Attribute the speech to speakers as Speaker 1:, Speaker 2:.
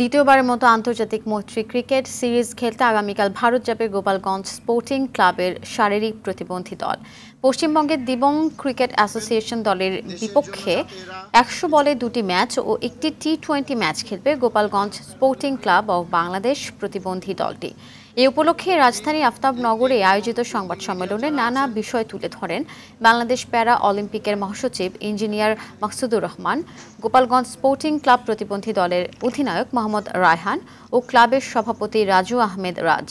Speaker 1: দ্বিতীয়বারের মতো আন্তর্জাতিক মৈত্রী ক্রিকেট সিরিজ খেলতে আগামীকাল ভারত যাবে গোপালগঞ্জ স্পোর্টিং ক্লাবের শারীরিক প্রতিবন্ধী দল পশ্চিমবঙ্গের দিবং ক্রিকেট অ্যাসোসিয়েশন দলের বিপক্ষে একশো বলে দুটি ম্যাচ ও একটি টি টোয়েন্টি ম্যাচ খেলবে গোপালগঞ্জ স্পোর্টিং ক্লাব ও বাংলাদেশ প্রতিবন্ধী দলটি এ উপলক্ষে রাজধানী আফতাবনগরে আয়োজিত সংবাদ সম্মেলনে নানা বিষয় তুলে ধরেন বাংলাদেশ প্যারা অলিম্পিকের মহাসচিব engineer Maksudur Rahman Gopalganj sporting club প্রতিবন্ধী দলের অধিনায়ক মোহাম্মদ মোহাম্মদ রায়হান ও ক্লাবের সভাপতি রাজু আহমেদ রাজ